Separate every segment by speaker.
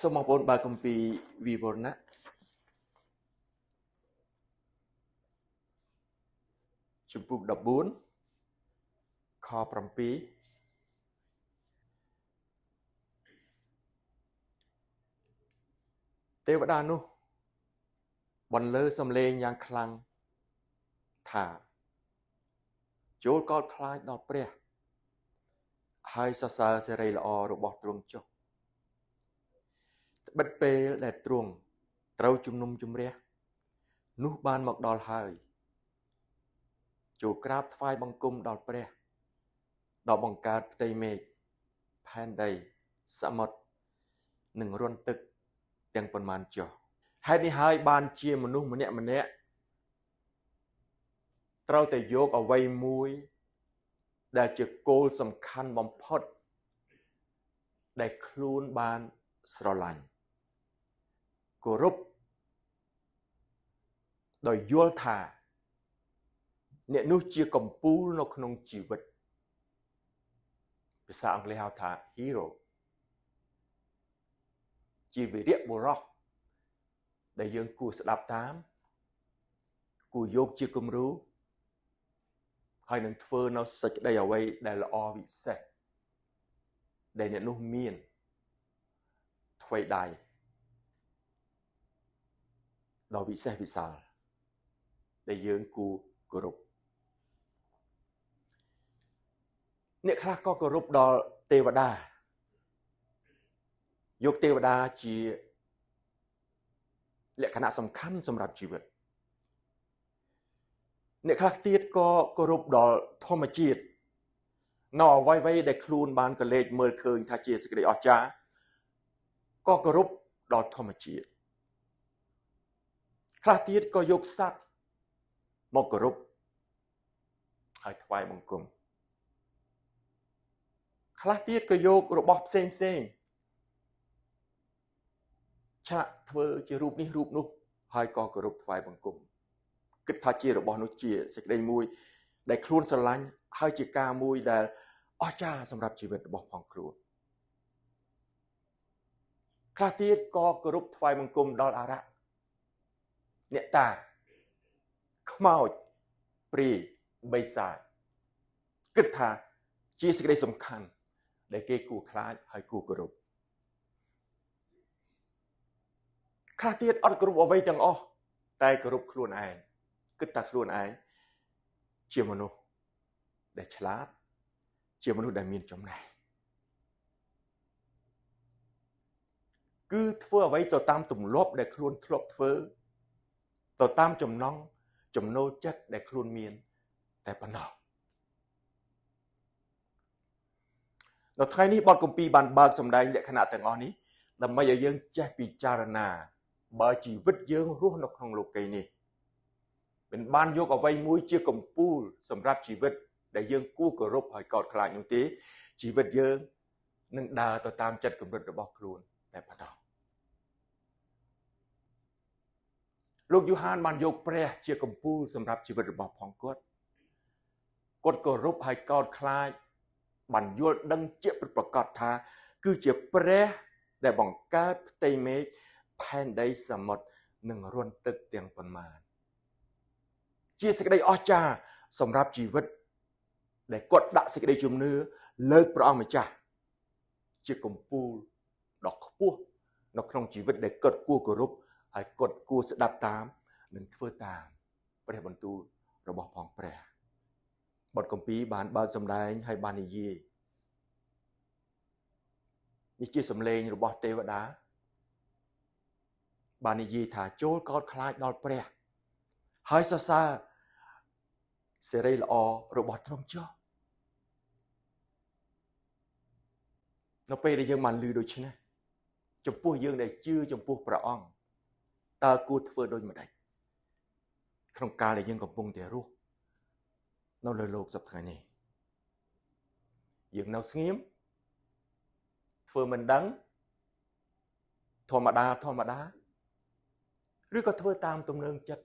Speaker 1: សូមបងប្អូនបើកគម្ពីរវិវរណៈជំពូក14ខ7ទេវតានោះបន្លឺសំឡេងយ៉ាង ខ្លាំងថាចូលកោតខ្លាចដល់ព្រះ ហើយសរសើរសេរីល្អរបស់ទ្រង់ចុះត្បិតពេលដែលទ្រង់ត្រូវជំនុំជម្រះនោះបានមកដល់ហើយ ចូលក្រាបថ្វាយបង្គំដល់ព្រះដល់បង្កើតផ្ទៃមេឃផែនដីសមុទ្រនិងរន្ធទឹកទាំងប៉ុន្មានចុះហេតុនេះហើយ បានជាមនុស្សម្នាក់ម្នាក់ត្រូវតែយកអ្វីមួយ ដែលជាគោលសំខាន់បំផុតដែលខ្លួនបានស្រឡាញ់គោរពដោយយល់ថា អ្នកនោះជាកំពូលនៅក្នុងជីវិតភាសាអង់គ្លេសហៅថា hero ជាវីរៈបុរសដែលយើងគួរស្ដាប់តាម គួរយកជាគំរូ ហើយនឹងធ្វើនៅសេចក្តីអ្វីដែលល្អវិសេសដែលអ្នកនោះមានថ្្វីដៃដ៏វិសេសវិសាលដែលយើងគួរគោរពអ្នកខ្លះក៏គោរពដល់ទេវតាយកទេវតាជាលក្ខណៈសំខាន់ សម្រាប់ជីវិត អ្នកខ្លះទៀតក៏គោរពដល់ធម្មជាតិនៅអ្វីៗដែលខ្លួនបានកលេចមើលឃើញថាជាសេចក្តីអស្ចារ្យក៏គោរពដល់ធម្មជាតិខ្លះទៀតក៏យកសត្វមកគោរពហើយថ្វាយបង្គំខ្លះទៀតក៏យករបស់ផ្សេងផ្សេងឆាក់ធ្វើជារូបនេះរូប នោះ ហើយក៏គោរពថ្វាយបង្គំគិតថាជារបស់នោះ ជាសេចក្តីមួយដែលខ្លួនស្រឡាញ់ហើយជាការមួយដែលអស្ចារ្យសម្រាប់ជីវិតរបស់ផងខ្លួនខ្លះទៀតក៏គោរពថ្វាយបង្គំដល់អារក្សអ្នកតាខ្មោចព្រាយបិសាចគិតថា ជាសេចក្តីសំខាន់ដែលគេគួរខ្លាចហើយគួរគោរពខ្លះទៀតអត់គ្រប់អ្វីទាំងអស់តែគោរពខ្លួនឯងគិតថាខ្លួនឯងជាមនុស្សដែលឆ្លាតជាមនុស្សដែលមានចំណេះគឺធ្វើអ្វីទៅតាមទម្លាប់ ដែលខ្លួនធ្លាប់ធ្វើទៅតាមចំណង់ចំណូលចិត្តដែលខ្លួនមានតែប៉ុណ្ណោះនៅថ្ងៃនេះបទគម្ពីរបានបើកសម្ដែង លក្ខណៈទាំងអស់នេះដើម្បីឲ្យយើងចេះពិចារណា បើជីវិតយើងរស់នៅក្នុងលោកីយ៍នេះមិនបានយកអ្វីមួយជាកំពូលសម្រាប់ជីវិត ដែលយើងគួរគោរពហើយកោតខ្លាចនោះទេជីវិតយើងនឹងដើរទៅតាមចិត្តគំនិតរបស់ខ្លួន តែប៉ុណ្ណោះលោកយូហានបានយកព្រះ ជាកំពូលសម្រាប់ជីវិតរបស់ផងគាត់គាត់គោរពហើយកោតខ្លាចបានយល់ដឹងជាពិតប្រាកដថា គឺជាព្រះ ដែលបង្កើតផ្ទៃមេឃផែនដីសមុទ្រនិងរន្ធទឹកទាំងប៉ុន្មាន ជាសេចក្តីអស្ចារ្យសម្រាប់ជីវិតដែលគាត់ដាក់សេចក្តីជំនឿលើព្រះអង្គម្ចាស់ជាកំពូលដ៏ខ្ពស់នៅក្នុងជីវិតដែលគាត់គួរគោរពហើយគាត់គួរស្ដាប់តាមនិងធ្វើតាមព្រះបន្ទូលរបស់ផងព្រះបទកម្ពីបានបើកសម្ដែងហើយបាននិយាយនេះជាសម្លេងរបស់ទេវតាបាននិយាយថាចូលកោតខ្លាចដល់ព្រះ ហើយសរសើរសេរីល្អរបស់ទ្រង់ចុះនៅពេលដែលយើងបានឮដូច្នេះចំពោះយើងដែលជឿចំពោះព្រះអង្គតើគួរធ្វើដូចម្តេចក្នុងកាលដែលយើងកំពុងតែរស់នៅលើโลกសប្តាហ៍នេះយើងនៅស្ងៀមធ្វើមិនដឹងធម្មតាធម្មតាឬក៏ធ្វើតាមទំនឹងចិត្ត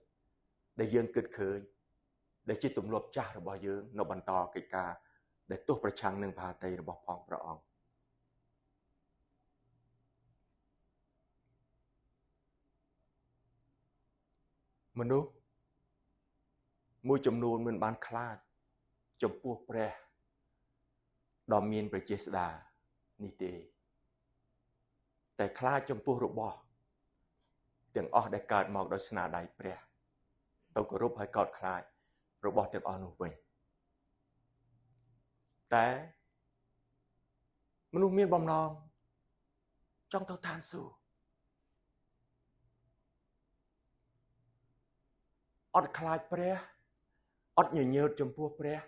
Speaker 1: ដែលយើងគិតឃើញដែលជាទម្លាប់ចាស់របស់យើងនៅ បន្តកិច្ចការដែលទោះប្រឆាំងនឹងបាតីរបស់ផងព្រះអង្គមនុស្សមួយចំនួនមិនបានខ្លាចចំពោះព្រះដ៏មានប្រជាស្ដានេះទេ តែខ្លាចចំពោះរបស់ទាំងអស់ដែលកើតមកដោយស្នាដៃព្រះទៅគោរពហើយកោតខ្លាចរបស់ទាំងអស់នោះវិញតែ មនុស្សមានបំណងចង់ទៅឋានសួគ៌អត់ខ្លាចព្រះអត់ញញើតចំពោះព្រះ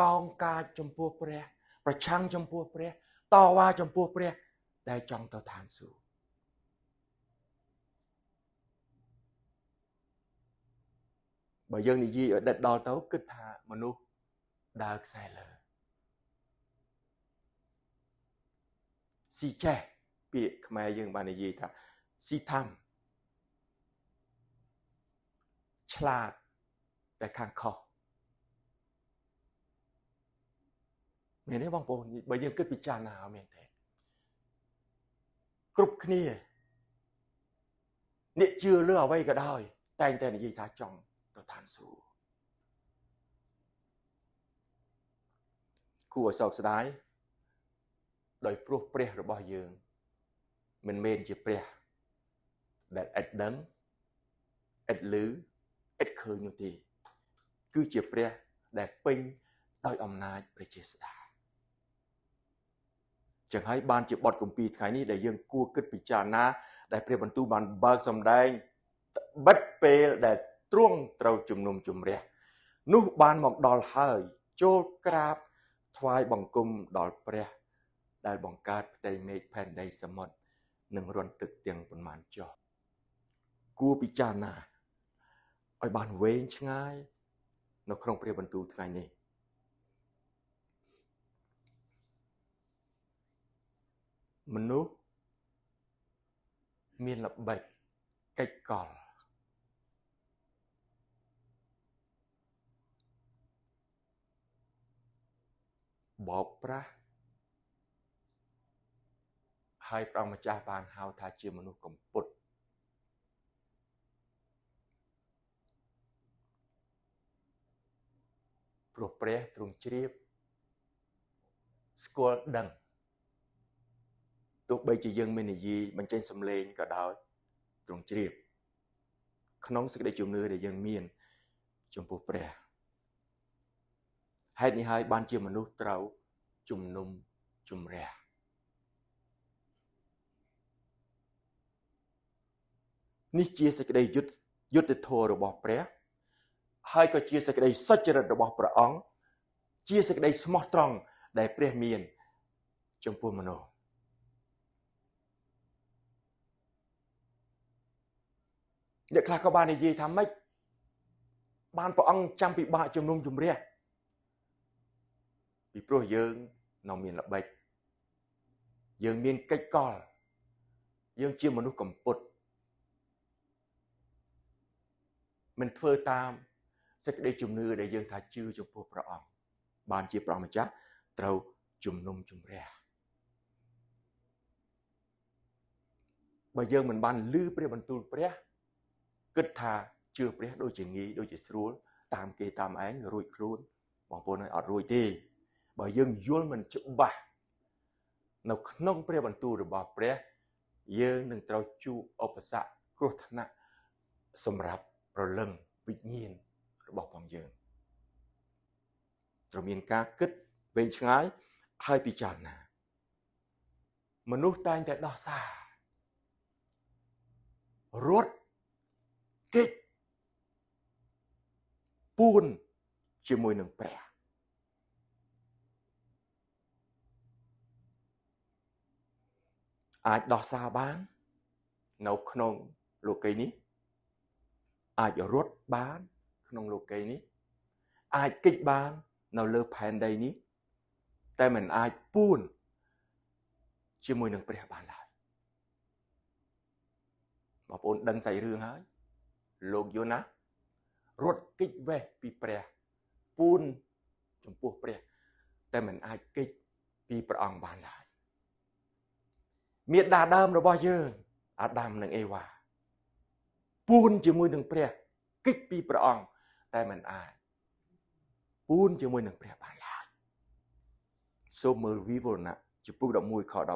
Speaker 1: កោងកាចចំពោះព្រះ ប្រឆាំងចំពោះព្រះតវ៉ាចំពោះព្រះតែចង់ទៅឋានសួគ៌បើយើងនិយាយឲ្យដិតដល់ទៅគិតថាមនុស្សដើរខ្សែលើស៊ីចេះពាក្យខ្មែរ យើងបាននិយាយថាស៊ីថាំឆ្លាតតែខាងខុសមែនទេបងប្អូនបើយើងគិតពិចារណាមែនទេគ្រប់គ្នាអ្នកជឿលើអ្វីក៏ដោយ តែងតែនិយាយថាចង់ទៅឋានសួគ៌គួរឲ្យសោកស្ដាយដោយ ព្រោះព្រះរបស់យើង មិនមែនជាព្រះដែលឥតដឹងឥតឮឥតឃើញនោះទេគឺជាព្រះ ដែលពេញដោយអំណាចព្រះចេស្តាចឹងហើយបានជាបទគម្ពីរថ្ងៃនេះដែលយើង គួរគិតពិចារណា ដែលព្រះបន្ទូលបានបើកសំដែងបិទពេលដែលទ្រង់ត្រូវជំនុំជម្រះ នោះបានមកដល់ហើយចូលក្រាបថ្វាយបង្គំដល់ព្រះ ដែលបង្កើតផ្ទៃមេឃផែនដីសមុទ្រនិងរន្ធទឹកទាំងប៉ុន្មានចុះគួរពិចារណាឲ្យបានវែងឆ្ងាយ នៅក្នុងព្រះបន្ទូលថ្ងៃនេះមនុស្សមានល្បិចកិច្ចកលបោកប្រាស់ហើយព្រះម្ចាស់បានហៅថាជាមនុស្សកំពុតព្រោះព្រះ ទ្រង់ជ្រាបស្គាល់ដឹងទោះបីជាយើងមាននិយាយបញ្ចេញសំឡេងក៏ដោយ ទ្រង់ជ្រាបក្នុងសេចក្តីជំនឿដែលយើងមានចំពោះព្រះហេតុនេះហើយបានជាមនុស្សត្រូវជំនុំជម្រះនេះជាសេចក្តីយុទ្ធយុទ្ធធម៌របស់ព្រះហើយក៏ជាសេចក្តីសុចរិតរបស់ព្រះអង្គជាសេចក្តីស្មោះត្រង់ដែលព្រះមានចំពោះមនុស្សអ្នកខ្លះក៏បាននិយាយថាម៉េចបានព្រះអង្គចាំពិបាកជំនុំជម្រះពីព្រោះយើងនៅមានល្បិចយើងមានកិច្ចកល យើងជាមនុស្សកំពុតមិនធ្វើតាមសេចក្តីជំនឿដែលយើង ថាជឿចំពោះព្រះអង្គបានជាព្រះម្ចាស់ត្រូវជំនុំជម្រះបើយើងមិនបាន លឺព្រះបន្ទូលព្រះ គិតថាជឿព្រះដូចជាងាយដូចជាស្រួលតាមគេតាមឯងរួចខ្លួន បងប្អូនអត់រួចទេ បើយើងយល់មិនច្បាស់នៅក្នុង ព្រះបន្ទូលរបស់ ព្រះ យើងនឹងត្រូវជួបឧបសគ្គគ្រោះថ្នាក់សម្រាប់ប្រលឹងវិញ្ញាណរបស់ផងយើងត្រូវមានការគិតវែងឆ្ងាយហើយពិចារណា មនុស្សតែងតែដោះសាររត់គេចពួនជាមួយនឹងព្រះ អាចដោះសារបាន នៅក្នុងលោកីនេះ អាចរត់បានក្នុងលោកីនេះ អាចគេចបាននៅលើផែនដីនេះតែមិនអាចពួនជាមួយនឹងព្រះបានឡើយបងប្អូនដឹងសាច់រឿងហើយ លោកយូណារត់គេចវេះពីព្រះពួនចំពោះព្រះតែមិនអាចគេចពីព្រះអង្គបានឡើយមេដាដើមរបស់យើងអាដាមនិងអេវ៉ាពួនជាមួយនឹង ព្រះគិតពីព្រះអង្គតែមិនអាចពូនជាមួយនឹងព្រះបានឡើយសូមមើលវិវរណៈជំពូក11ខ18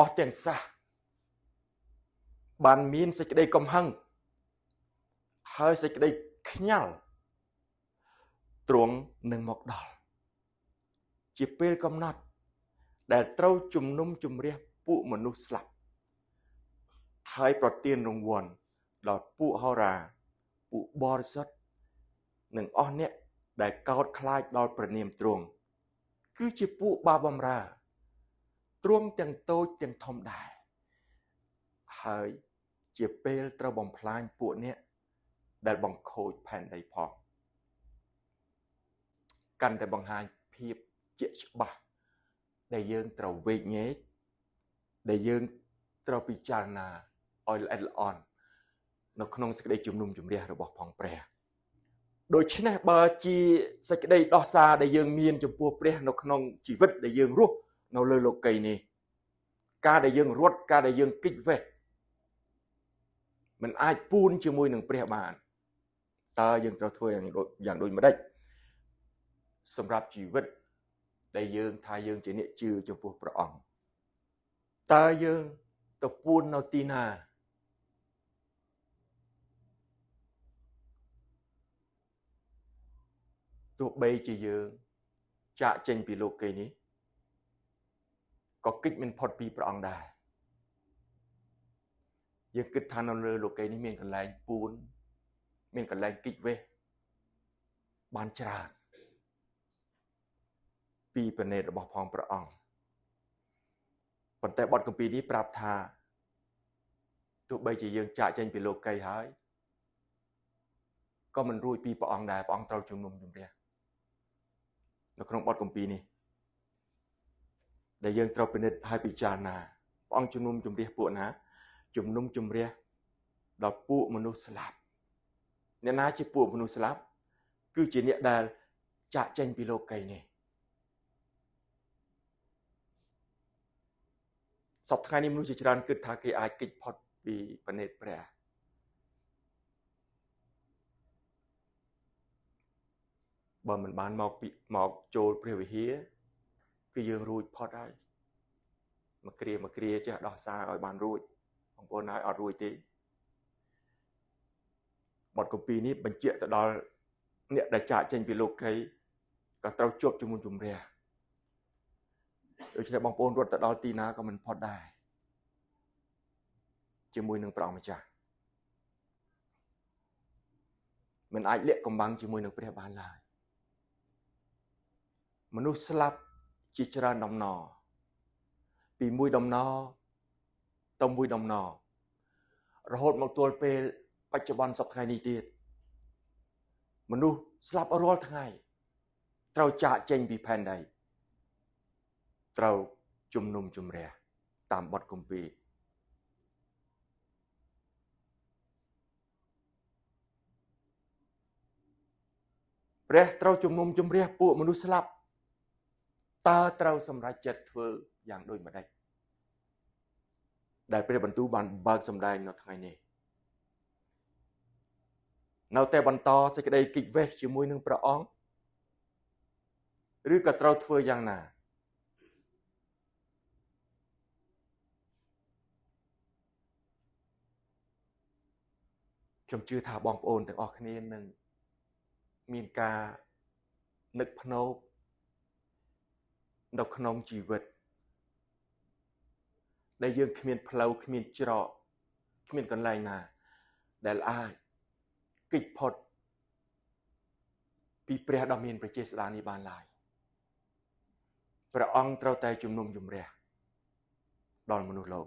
Speaker 1: អស់ទាំងសះបានមានសេចក្តីកំហឹងហើយសេចក្តីខ្ញាល់ទ្រង់នឹងមកដល់ជាពេលកំណត់ដែល ត្រូវជំនុំជម្រះពួកមនុស្សស្លាប់ហើយប្រទានរង្វាន់ដល់ពួកហោរា ពួកបរិសុទ្ធនិងអស់អ្នក ដែលកោតខ្លាចដល់ព្រះនាមទ្រង់គឺជាពួកបាបំរើទ្រង់ទាំងតូចទាំងធំដែរហើយជាពេលត្រូវបំផ្លាញពួកអ្នក ដែលបង្ខូចផែនដីផងកាន់តែបង្ហាញភាពជាក់ច្បាស់ដែលយើងត្រូវវេកញែកដែលយើងត្រូវពិចារណាឲ្យល្អិតល្អន់នៅក្នុងសេចក្តីជំនុំជម្រះរបស់ផងព្រះ ដូច្នេះបើជាសេចក្តីដោះសារដែលយើងមាន ចំពោះព្រះនៅក្នុងជីវិតដែលយើងរស់នៅលើលោកីយ៍នេះ ការដែលយើងរត់ការដែលយើងគិចវេះมันអាចពូនជាមួយនឹងព្រះបានតើយើង ត្រូវធ្វើយ៉ាងដូចយ៉ាងដូចម្ដេចសម្រាប់ជីវិត ដែលយើងថាយើងជាអ្នកជឿចំពោះព្រះអង្គតើយើងទៅពួននៅទីណាទោះបីជាយើងចាកចេញពីលោកគេនេះក៏គិតមិនផុតពីព្រះអង្គដែរយើងគិតថានៅលើលោកគេនេះមានកន្លែងពួនមានកន្លែងគិតវេះបានច្រើន ពីប្រណេតរបស់ផងព្រះអង្គប៉ុន្តែបទកម្ពីនេះប្រាប់ថាទោះបីជាយើង ចាកចេញពីលោកីហើយក៏មិនរួចពីព្រះអង្គដែរព្រះអង្គត្រូវជំនុំជម្រះនៅក្នុងបទកម្ពីនេះដែលយើងត្រូវពិនិត្យហើយពិចារណាព្រះអង្គជំនុំជម្រះពួកណាជំនុំជម្រះដល់ពួកមនុស្សស្លាប់អ្នកណាជាពួកមនុស្សស្លាប់គឺជាអ្នកដែល ចាក់ចេញពីលោកីនេះសពថ្ងៃនេះមនុស្សជាច្រើន គិតថាគេអាចគេចផុតពីបណិតព្រះបើមិនបានមកមកចូលព្រះវិហារគឺយើងរួចផុតហើយមកគ្រា មកគ្រាចេះដោះសារឲ្យបានរួចបងប្អូនហើយអត់រួចទេបទកពីនេះបញ្ជាក់ទៅដល់អ្នកដែលចាកចេញពីលោកីក៏ត្រូវជួបជាមួយជំរះដូច្នេះបងប្អូនរត់ទៅដល់ទីណាក៏មិនផុតដែរជាមួយ នឹងព្រះម្ចាស់មិនអាចលាក់កំបាំងជាមួយនឹងព្រះបានឡើយមនុស្សស្លាប់ជាច្រើនដំណរពីមួយដំណរទៅមួយដំណររហូតមកទល់ពេលបច្ចុប្បន្នសប្តាហ៍នេះទៀតមនុស្សស្លាប់រាល់ថ្ងៃ ត្រូវចាកចេញពីផែនដីត្រូវជំនុំជម្រះតាមបទគម្ពីរព្រះត្រូវជំនុំជម្រះពួកមនុស្សស្លាប់តើត្រូវសម្រេចចិត្តធ្វើយ៉ាងដូចម្តេចដែលព្រះបន្ទូលបានបើកសម្ដែងនៅថ្ងៃនេះនៅតែបន្តសេចក្តីគិតវេះជាមួយនឹងព្រះអង្គឬក៏ត្រូវធ្វើយ៉ាងណាខ្ញុំជឿថាបងប្អូនទាំងអស់គ្នានឹងមានការនឹកភ្នោបនៅក្នុងជីវិតដែលយើងគ្មាន ផ្លូវគ្មានច្រកគ្មានកន្លែងណា ដែលអាចគេចផុត ពីព្រះដ៏មាន ប្រជាស្ដារនេះបានឡើយព្រះអង្គត្រូវតែជំនុំជម្រះដល់មនុស្សលោក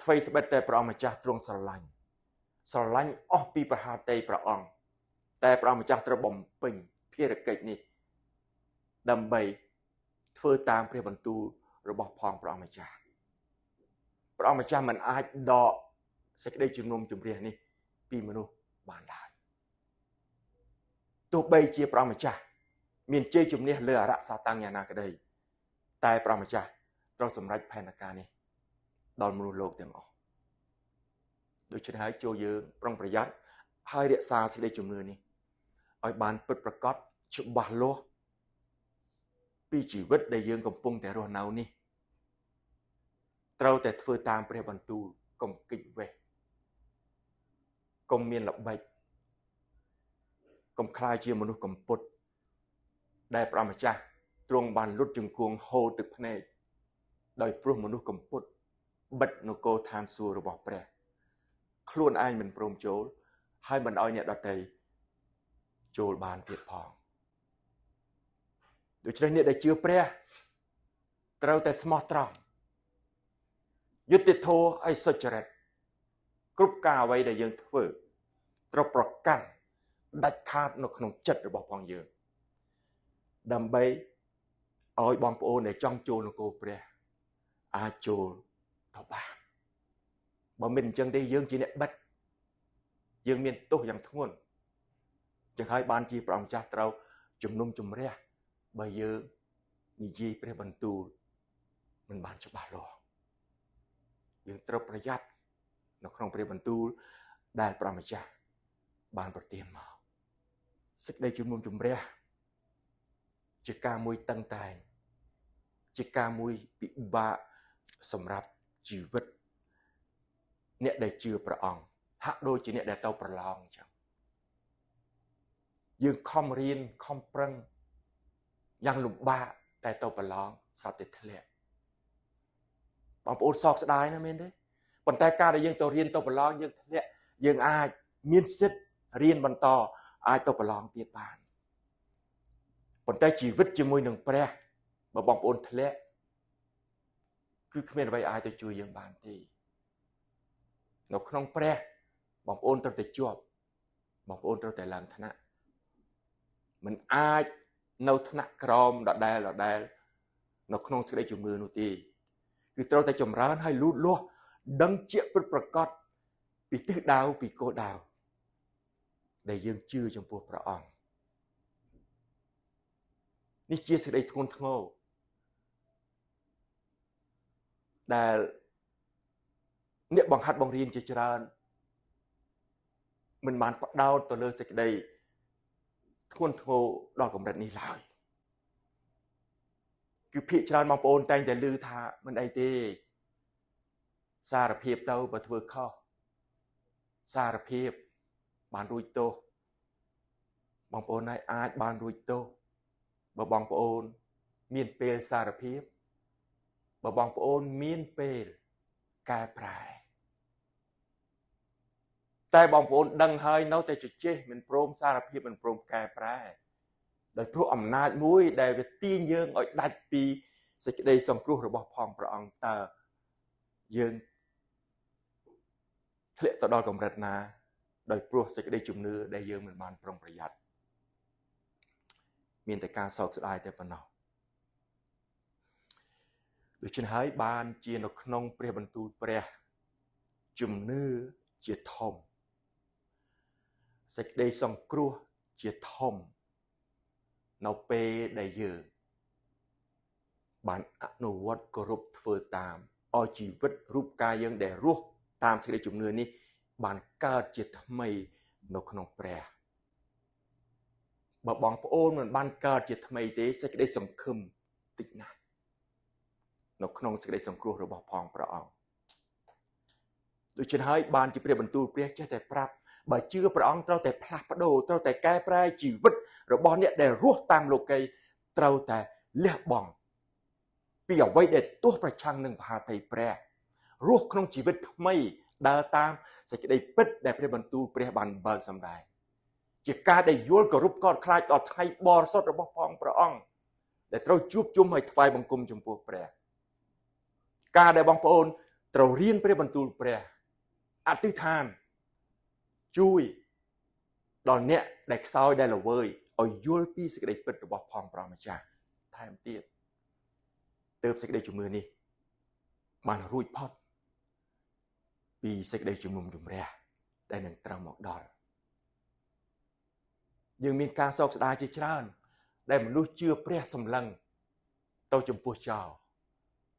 Speaker 1: អ្វីត្បិតតែព្រះអង្គម្ចាស់ទ្រង់ស្រឡាញ់ស្រឡាញ់អស់ពីប្រហាតេព្រះអង្គតែព្រះអង្គម្ចាស់ត្រូវបំពេញភារកិច្ចនេះដើម្បីធ្វើតាមព្រះបន្ទូលរបស់ផងព្រះអង្គម្ចាស់ព្រះអង្គម្ចាស់មិនអាចដកសេចក្តីជំនុំជម្រះនេះពីមនុស្សបានឡើយទោះបីជាព្រះអង្គម្ចាស់មានជ័យជំនះលើអរិយសាតាំងយ៉ាងណាក្តីតែព្រះម្ចាស់ត្រូវសម្រេចផែនការនេះ ដល់មនុស្សលោកទាំងអស់ដូច្នេះហើយចូលយើងប្រុងប្រយ័ត្នហើយរក្សាសេចក្តីជំនឿនេះឲ្យបានពិតប្រាកដច្បាស់លាស់ពីជីវិតដែលយើងកំពុងតែរស់នៅនេះត្រូវតែធ្វើតាមព្រះបន្ទូលកុំគិចវេះកុំមានល្បិចកុំខ្លាចជាមនុស្សកំពុតដែលព្រះម្ចាស់ទ្រង់បានលុតជង្គង់ហូរទឹកភ្នែកដោយព្រោះមនុស្សកំពុតបិទនគរឋានសួគ៌របស់ព្រះ ខ្លួនឯងមិនព្រមចូលហើយមិនអោយអ្នកដទៃចូលបានទៀតផង។ដូច្នេះអ្នកដែលជឿព្រះត្រូវតែស្មោះត្រង់យុត្តិធម៌ឲ្យសុចរិតគ្រប់ការអ្វីដែលយើងធ្វើ ត្រូវប្រកាន់ដាច់ខាតនៅក្នុងចិត្តរបស់ផងយើងដើម្បីឲ្យបងប្អូនដែលចង់ចូលនគរព្រះ អាចចូលទៅបានបើមិនអញ្ចឹងទេយើងជាអ្នកបិទយើងមានទោសយ៉ាងធ្ងន់ចឹងហើយបានជាព្រះអង្គចាស់ត្រូវ ជំនុំជម្រះបើយើងនិយាយព្រះបន្ទូលមិនបានច្បាស់លាស់យើងត្រូវប្រយ័ត្ននៅក្នុង ព្រះបន្ទូលដែលព្រះម្ចាស់បានប្រទានមកសេចក្តីជំនុំជម្រះ ជាការមួយតឹងតែងជាការមួយពិបាកសម្រាប់ជីវិតអ្នកដែលជឿព្រះអង្គហាក់ដូចជាអ្នកដែលទៅប្រឡងអញ្ចឹងយើងខំរៀនខំប្រឹងយ៉ាងលំបាកតែទៅប្រឡងសត្វតែធ្លាក់បងប្អូនសោកស្ដាយណាមែនទេប៉ុន្តែការដែលយើងទៅរៀនទៅប្រឡងយើងធ្លាក់យើងអាចមានសិទ្ធរៀនបន្តអាចទៅប្រឡងទៀតបានប៉ុន្តែជីវិតជាមួយនឹងព្រះបើបងប្អូនធ្លាក់គឺគ្មានអ្វីអាចទៅជួយយើងបានទេនៅក្នុងព្រះបងប្អូនត្រូវតែជាប់បងប្អូនត្រូវតែឡើងឋានៈមិនអាចនៅថ្នាក់ក្រមដដែលដដែល នៅក្នុងសេចក្តីជំនឿនោះទេគឺត្រូវតែចម្រើនឲ្យលូតលាស់ដឹងជាពិតប្រកបពីទិសដៅពីគោលដៅដែលយើងជឿចំពោះព្រះអង្គនេះជាសេចក្តីធ្ងន់ធ្ងរដែលអ្នកបង្ហាត់បង្រៀនជាច្រើន មិនបានផ្ដោតទៅលើសេចក្តីធ្ងន់ធ្ងរដល់កម្រិតនេះឡើយគឺភាកច្រើនបងប្អូនតែងតែឮថាមិនអីទេ សារភាពទៅបើធ្វើខុសសារភាពបានរួចទោសបងប្អូនហើយអាចបានរួចទោសបើបងប្អូន មានពេលសារភាពបើបងប្អូនមានពេលកែប្រែតែបងប្អូនដឹងហើយនៅតែជជែកមិនព្រមសារភាពមិនព្រមកែប្រែដោយព្រោះអំណាចមួយដែលវាទាញយើងឲ្យដាច់ពីសេចក្តីសង្គ្រោះរបស់ផងព្រះអង្គតើយើងធ្លាក់ទៅដល់កម្រិតណា ដោយព្រោះសេចក្តីជំនឿដែលយើងមិនបានប្រុងប្រយ័ត្នមានតែការសោកស្ដាយតែប៉ុណ្ណោះដូច្នេះហើយបានជានៅក្នុងព្រះបន្ទូលព្រះជំនឿជាធំសេចក្តីសង្គ្រោះជាធំនៅពេលដែលយើងបានអនុវត្តគោរពធ្វើតាមឲ្យជីវិតរូបកាយយើងដែលរស់តាមសេចក្តីជំនឿនេះបានកើតជាថ្មីនៅក្នុងព្រះបើបងប្អូនមិនបានកើតជាថ្មីទេសេចក្តីសង្ឃឹមតិចណាស់នៅក្នុងសេចក្តីសង្គ្រោះរបស់ផងព្រះអង្គដូច្នេះហើយបានជាព្រះបន្ទូលព្រះចេះតែប្រាប់បើជឿព្រះអង្គត្រូវតែផ្លាស់ប្ដូរត្រូវតែកែប្រែជីវិតរបស់អ្នកដែលរស់តាមលោកីត្រូវតែលះបង់ពីអ្វីដែលទោះប្រឆាំងនឹងមហាតៃព្រះរស់ក្នុងជីវិតថ្មីដើរតាមសេចក្តីពិតដែលព្រះបន្ទូលព្រះបានបើកសម្ដែងជាការដែលយល់គោរពកោតខ្លាចដល់ថ្ងៃបរិសុទ្ធរបស់ផងព្រះអង្គដែលត្រូវជួបជុំហើយថ្វាយបង្គំចំពោះព្រះការដែលបងប្អូនត្រូវរៀនព្រះបន្ទូលព្រះអធិដ្ឋានជួយដល់អ្នកដែលខ្សោយដែលល្វើយឲ្យយល់ពីសេចក្តីពិតរបស់ផងព្រះម្ចាស់ថែមទៀតទៅសេចក្តីជំនឿនេះ បានរួចផុតពីសេចក្តីជំនុំជម្រះដែលនឹងត្រូវមកដល់យើងមានការសោកស្ដាយជាច្រើន ដែលមនុស្សជឿព្រះសម្លឹងទៅចំពោះចោល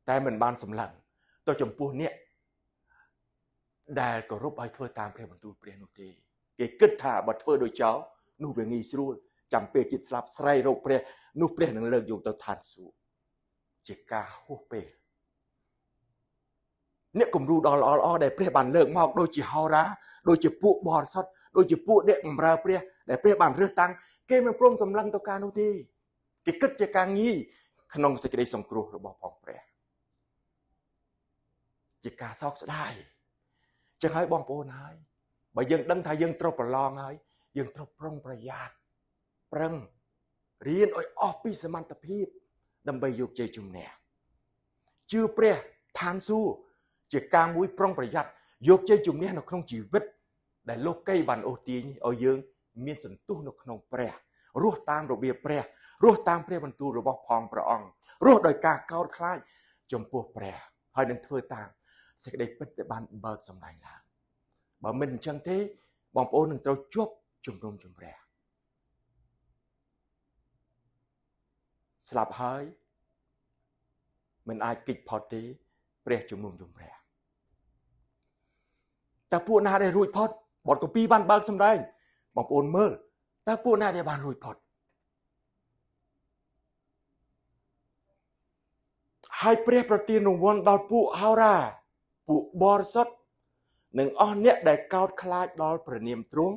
Speaker 1: តែមិនបានសម្លឹងទៅចំពោះអ្នកដែលគោរពឲ្យធ្វើតាមព្រះបន្ទូលព្រះនោះទេគេគិតថាបើធ្វើដោយចោលនោះវាងាយស្រួលចាំពេលចិត្តស្លាប់ស្រែករោគព្រះ នោះព្រះនឹងលើកយកទៅឋានសួគ៌ជាការហួសពេលអ្នកគំរូដ៏ល្អល្អដែលព្រះបានលើកមកដូចជាហោរាដូចជាពួកបរិសុទ្ធដូចជាពួកអ្នកបម្រើព្រះដែលព្រះបានរើសតាំងគេមិនព្រមសម្លឹងទៅការនោះទេគេគិតជាការងាយក្នុងសេចក្តីសង្គ្រោះរបស់ផងព្រះជាការសោកស្ដាយចឹងហើយបងប្អូនហើយបើយើងដឹងថាយើងត្រូវប្រឡងហើយយើងត្រូវប្រុងប្រយ័ត្នប្រឹងរៀនឲ្យអស់ពីសមត្ថភាពដើម្បីយកជ័យជំនះជឿព្រះឋានសួគ៌ជាការមួយ ប្រុងប្រយ័ត្នយកជ័យជំនះនៅក្នុងជីវិតដែលលោកកៃបានអូសទាញឲ្យយើង មានសន្ទុះនៅក្នុង ព្រះ រស់តាមរបៀបព្រះ រស់តាមព្រះបន្ទូលរបស់ ផងព្រះអង្គរស់ដោយការកោតខ្លាចចំពោះព្រះហើយនឹងធ្វើតាមសេចក្តីពិតដែលបានបើកសម្ដែងឡើងបើមិនអញ្ចឹងទេបងប្អូននឹងត្រូវជាប់ជំរំជំរះស្លាប់ហើយ មិនអាចគេចផុតទេ ព្រះជំនុំជម្រះតើពួកណាដែលរួចផុតបទកពីបានបើកសម្ដែងបងប្អូនមើលតើពួកណាដែលបានរួចផុតហើយព្រះប្រទានរង្វាន់ដល់ពួកហោរាពួកបរិសុទ្ធនិងអស់អ្នក ដែលកោតខ្លាចដល់ព្រះនាមទ្រង់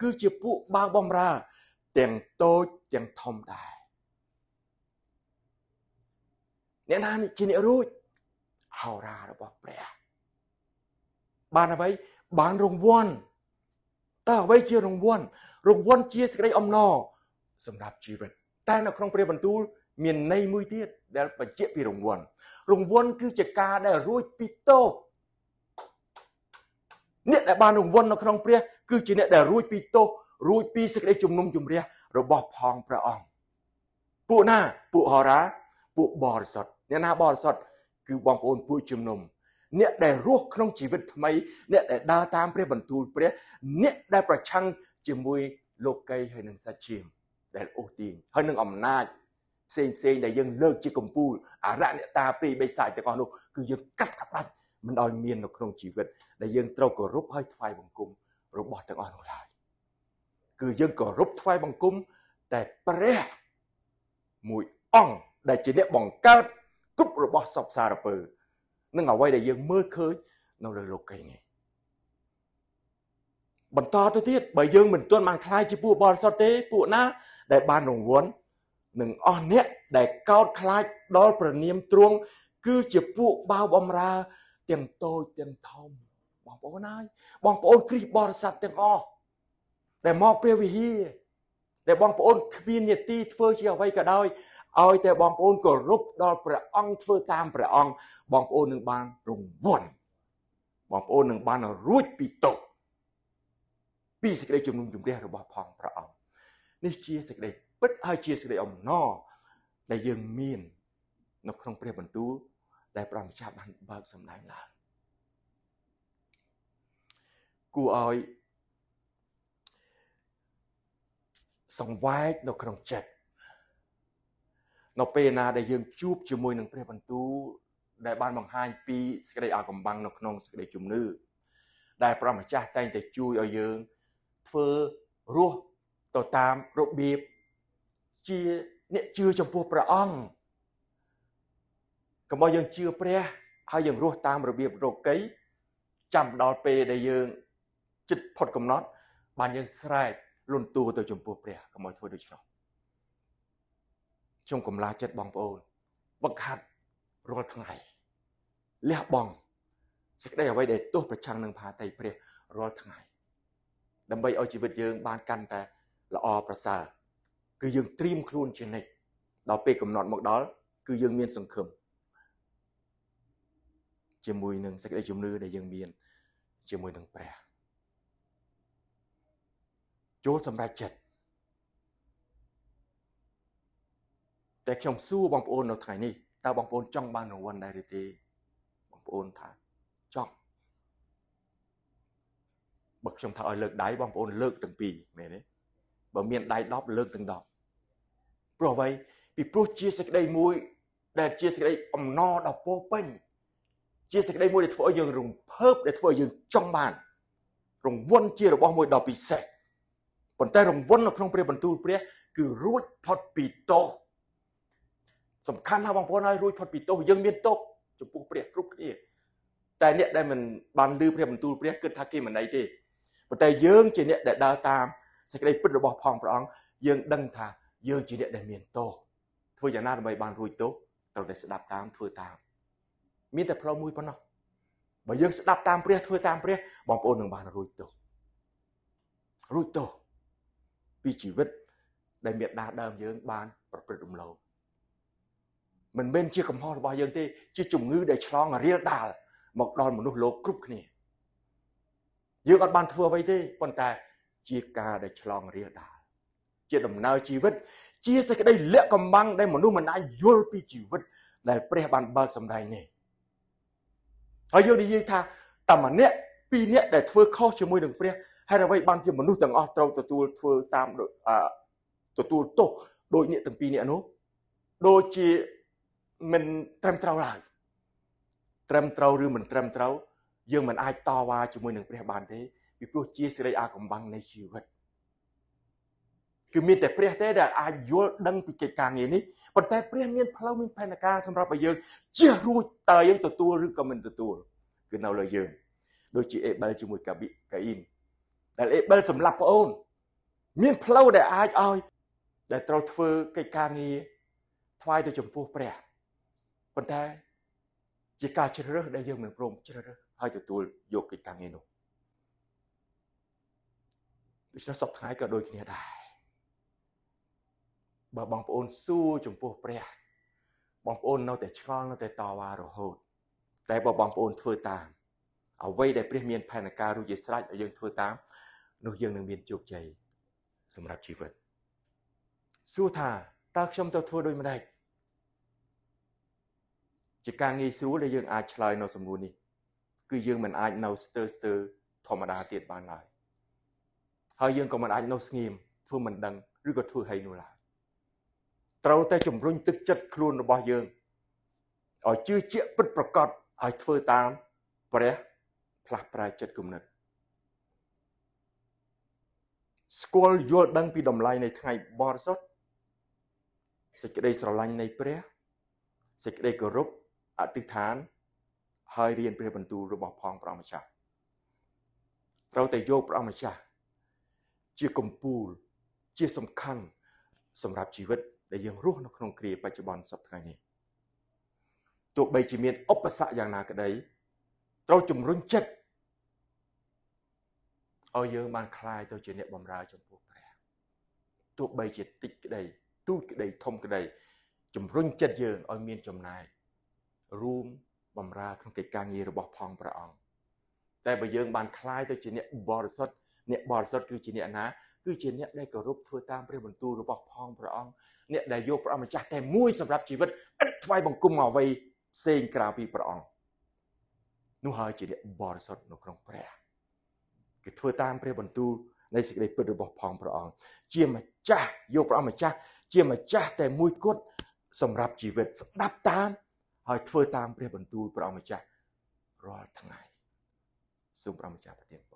Speaker 1: គឺជាពួកបាវបំរើទាំងតូចទាំងធំដែរអ្នកណានេះជាអ្នករួចហោរារបស់ព្រះ បានអ្វីបានរង្វាន់តើអ្វីជារង្វាន់រង្វាន់ជាសេចក្តីអំណរសម្រាប់ជីវិត តែនៅក្នុង ព្រះបន្ទូល មានន័យមួយទៀតដែល បញ្ជាក់ពីរង្វាន់រង្វាន់គឺជាការដែលរួចពីទោសអ្នកដែលបានរង្វាន់នៅក្នុងព្រះគឺជាអ្នកដែលរួចពីទោសរួចពីសេចក្តីជំនុំជម្រះរបស់ផងព្រះអង្គពួកណាពួកហោរាពួកបរិសុទ្ធអ្នកណាបរិសុទ្ធគឺបងប្អូនពួកជំនុំអ្នកដែលរស់ក្នុងជីវិតថ្មី អ្នកដែលដើរតាមព្រះបន្ទូលព្រះអ្នកដែលប្រឆាំងជាមួយលោកីហើយនឹងសច្ចាម ដែលអូសទាញហើយនឹងអំណាចផ្សេងផ្សេងដែលយើងលើកជាកំពូលអរណតាព្រីបេសាយទាំងអស់នោះគឺយើងកាត់ផ្ដាច់មិនឲ្យមាននៅក្នុងជីវិត ដែលយើងត្រូវគោរពហើយថ្វាយបង្គំ របស់ទាំងអស់នោះឡើយគឺយើងគោរពថ្វាយបង្គំតែព្រះ មួយអង្គដែលជាអ្នកបង្កើតគ្រប់របស់សពសារពើនឹងអ្វីដែលយើងមើលឃើញនៅលើលោកីនេះបន្តទៅទៀតបើយើងមិនទាន់បានខ្លាយជាពួកបរិសុទ្ធទេពួកណា ដែលបានរង្វាន់នឹងអស់អ្នកដែលកោតខ្លាចដល់ព្រះនាមទ្រង់គឺជាពួកបាវបំរើទាំងតូចទាំងធំបងប្អូនហើយបងប្អូនគ្រីស្ទបរិស័ទទាំងអស់ដែលមកព្រះវិហារដែលបងប្អូនគ្មាននីតិធ្វើជាអ្វីក៏ដោយឲ្យតែបងប្អូនគោរពដល់ព្រះអង្គធ្វើតាមព្រះអង្គបងប្អូននឹងបានរង្វាន់បងប្អូននឹងបានរួចពីទុក្ខពីសេចក្តីជំនុំជម្រះរបស់ផងព្រះអង្គនេះជាសេចក្តីពិតហើយជាសេចក្តីអំណរដែលយើងមាននៅក្នុងព្រះបន្ទូលដែលព្រះម្ចាស់បានបើកសម្ដែងឡើងគួរឲ្យសង្វែកនៅក្នុងចិត្តនៅពេលណាដែលយើងជួបជាមួយ នឹងព្រះបន្ទូលដែលបានបង្ហាញពីសេចក្តីអកំបាំងនៅក្នុងសេចក្តីជំនឿដែលព្រះម្ចាស់តែងតែជួយឲ្យយើងធ្វើរស់ទៅតាមរបៀបជាអ្នកជឿចំពោះព្រះអង្គកុំឲ្យយើងជឿព្រះ ហើយយើងរស់តាមរបៀបរកីចាំដល់ពេលដែលយើងចិត្តផុតកំណត់ បានយើង ស្រែកលន់តួទៅចំពោះព្រះកុំឲ្យធ្វើដូច្នោះជុំកំឡាចិត្តបងប្អូនវឹកហាត់រាល់ថ្ងៃលះបង់សេចក្តីអ្វីដែលទោសប្រឆាំងនឹងផាតីព្រះរាល់ថ្ងៃដើម្បីឲ្យជីវិតយើង បានកាន់តែល្អប្រសើរគឺយើងត្រៀមខ្លួនជានិច្ចដល់ពេលកំណត់មកដល់គឺ យើងមានសង្ឃឹមជាមួយនឹងសេចក្តីជំនឿដែលយើងមាន ជាមួយនឹងព្រះចូលសម្រេចចិត្តតែខ្ញុំសួរបងប្អូននៅថ្ងៃនេះតើបងប្អូនចង់បានរង្វាន់ដែរឬទេបងប្អូនថាចង់បើខ្ញុំថាឲ្យលើកដៃបងប្អូនលើកទាំងពីរមែនទេបើមានដៃ10លើកទាំង10ព្រោះអ្វីពីព្រោះជាសេចក្តីមួយ ដែលជាសេចក្តីអំណរដល់ពោពេញជាសេចក្តីមួយដែលធ្វើឲ្យយើងរំភើបដែលធ្វើឲ្យយើងចង់បានរង្វាន់ជារបស់មួយដ៏ពិសេសប៉ុន្តែរង្វាន់នៅក្នុងព្រះបន្ទូលព្រះគឺរួចផុតពីទោសសំខាន់ណាស់បងប្អូនហើយរួចផុតពីទោសយើងមានទោសចំពោះព្រះគ្រប់គ្នាតែអ្នកដែលមិនបានលឺព្រះបន្ទូលព្រះគិតថាគេមិនអីទេប៉ុន្តែយើងជាអ្នកដែលដើរតាមសេចក្តីពិតរបស់ផងព្រះអង្គយើងដឹង ថាយើងជាអ្នកដែលមានទោសធ្វើយ៉ាងណាដើម្បីបានរួចទោសត្រូវតែស្ដាប់តាមធ្វើតាមមានតែផ្លូវមួយប៉ុណ្ណោះបើយើងស្ដាប់តាមព្រះធ្វើតាមព្រះ បងប្អូននឹងបានរួចទោសរួចទោសពីជីវិត ដែលមេដាដើមយើងបាន ប្រព្រឹត្តរំលងមិនមែនជាកំហុសរបស់យើងទេ ជាជំងឺ ដែលឆ្លងរាលដាលមកដល់មនុស្សលោកគ្រប់គ្នា យើងអត់បានធ្វើអ្វីទេប៉ុន្តែ ជាការដែលឆ្លងរាលដាលជាដំណើរជីវិត ជាសេចក្តីលាក់កំបាំងដែលមនុស្សមិនអាចយល់ពីជីវិតដែលព្រះបានបើកសម្ដែងនេះហើយយើងនិយាយថាតម្នាក់ពីរនាក់ដែលធ្វើខុសជាមួយនឹងព្រះហើយអ្វីបានជាមនុស្សទាំងអស់ត្រូវទទួលធ្វើតាមទទួលទោសដោយអ្នកទាំងពីរនាក់នោះដូចជាមិនត្រឹមត្រូវឡើយត្រឹមត្រូវឬមិនត្រឹមត្រូវ យើងមិនអាចតវ៉ាជាមួយនឹងព្រះបានទេពីព្រោះជាសេរីអាកំបាំងនៃជីវិតគឺមានតែព្រះទេដែលអាចយល់ដឹងពីកិច្ចការងារនេះប៉ុន្តែ ព្រះ មានផ្លូវមានផែនការសម្រាប់ឲ្យយើងជះរួចតើយើងទទួលឬក៏មិនទទួលគឺនៅលើយើងដូចជាអេបែលជាមួយកាប៊ីកាអ៊ីនដែលអេបែលសម្លាប់ប្អូនមានផ្លូវដែលអាចឲ្យ ដែលត្រូវធ្វើកិច្ចការងារថ្វាយទៅចំពោះព្រះប៉ុន្តែជាការជ្រើសរើសដែលយើងមិនព្រមជ្រើសរើសហើយទទួលយកកិច្ចការងារនោះដូច្នេះសពថ្ងៃក៏ដូចគ្នាដែរបើបងប្អូនស៊ូចំពោះព្រះ បងប្អូននៅតែឆ្ងល់នៅតែតវ៉ារហូតតែបើបងប្អូន ធ្វើតាម អ្វីដែលព្រះមានផែនការរួចជាស្រេចឲ្យយើងធ្វើតាមនោះយើងនឹងមានជោគជ័យសម្រាប់ជីវិតសួរថាតើខ្ញុំត្រូវធ្វើដូចម្ដេចជាការងាយស្រួលដែលយើងអាចឆ្លើយនៅសំណួរនេះគឺយើងមិនអាចនៅស្ទើស្ទើធម្មតាទៀតបានឡើយហើយយើងក៏មិនអាចនៅស្ងៀមធ្វើមិនដឹងឬក៏ធ្វើហីនោះឡើយត្រូវតែជំរុញទឹកចិត្តខ្លួនរបស់យើងឲ្យជឿជាក់ពិតប្រាកដឲ្យធ្វើតាម ព្រះ ផ្លាស់ប្រែចិត្តគំនិតស្គាល់យល់ដឹងពីតម្លៃនៃថ្ងៃបរិសុទ្ធសេចក្តីស្រឡាញ់នៃព្រះសេចក្តីគោរពអធិដ្ឋានហើយរៀនព្រះបន្ទូលរបស់ផងព្រះម្ចាស់ត្រូវតែយកព្រះម្ចាស់ជាកំពូលជាសំខាន់សម្រាប់ជីវិតដែលយើងរស់នៅក្នុងគ្រាបច្ចុប្បន្នសពថ្ងៃនេះទោះបីជាមានឧបសគ្គយ៉ាងណាក្តីត្រូវជំរុញចិត្តឲ្យយើងបានคลายទៅជាអ្នកបម្រើចំពោះព្រះទោះបីជាតិចក្តីទូចក្តីធំក្តីជំរុញចិត្តយើងឲ្យមានចំណាយរួមបម្រើក្នុងកិច្ចការងាររបស់ផងព្រះអង្គតែបើយើងបានคลายទៅជាអ្នកបរិសុទ្ធអ្នកបរិសុទ្ធគឺជាអ្នកណាគឺជាអ្នកដែលគោរពធ្វើតាមព្រះបន្ទូលរបស់ផងព្រះអង្គអ្នកដែលយកព្រះអង្គម្ចាស់តែមួយសម្រាប់ជីវិតឥតថ្វាយបង្គំអ្វីផ្សេងក្រៅពីព្រះអង្គនោះហើយជាអ្នកបរិសុទ្ធនៅក្នុងព្រះគឺធ្វើតាម ព្រះ បន្ទូលនៃសេចក្តីពិតរបស់ផងព្រះអង្គជាម្ចាស់យកព្រះអង្គម្ចាស់ជាម្ចាស់ តែមួយគត់សម្រាប់ជីវិត ស្ដាប់តាមហើយធ្វើតាមព្រះបន្ទូលព្រះអង្គម្ចាស់រាល់ថ្ងៃសូមព្រះម្ចាស់ប្រទានពរ